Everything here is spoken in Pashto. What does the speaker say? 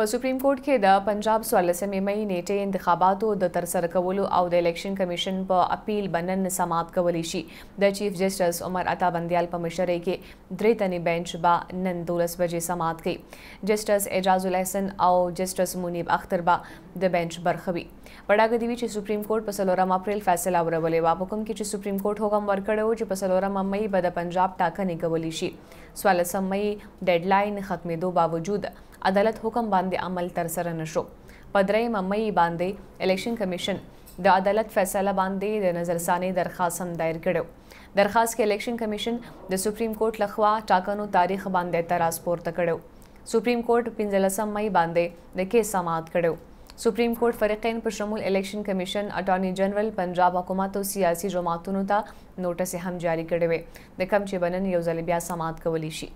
په سپریم کورټ کې د پنجاب 14مې مې نیټه انتخاباتو د ترسره کولو او د الیکشن کمیشن په اپیل بنن سماعت کولی شي د چیف جسټس عمر عطا بندیال په مشرۍ کې درې تنې بنچ با نن 12 بجې سماعت کوي جسټس اعجاز الحسن او جسټس منیب اختر با د بنچ برخوي وړاګه دی چې سپریم کورټ په 14 اپریل فیصله ورولې و په کوم کې چې سپریم کورټ حکم ورکړو چې په 14 مې به د پنجاب ټاکنې کولی شي 14 مې ډیډلاین ختمېدو باوجود عدالت حکم باندې باندې عمل تر سره نشو په درېیمه مې باندې الیکشن کمیشن د عدالت فیصله باندې د نظرسانې درخواست هم دایر کړو درخواست کې الیکشن کمیشن د سپریم کورټ لخوا ټاکنو تاریخ باندې اعتراض پورته کړو سپریم کورټ 15 مې باندې د کیس سماعت کړو سپریم کورټ فریقین په شمول الیکشن کمیشن اټارنی جنرال پنجاب حکومت او سیاسي جماعتونو ته نوټس هم جاری کړی و د کم چې بنن یو ځل بیا سماعت کولی شي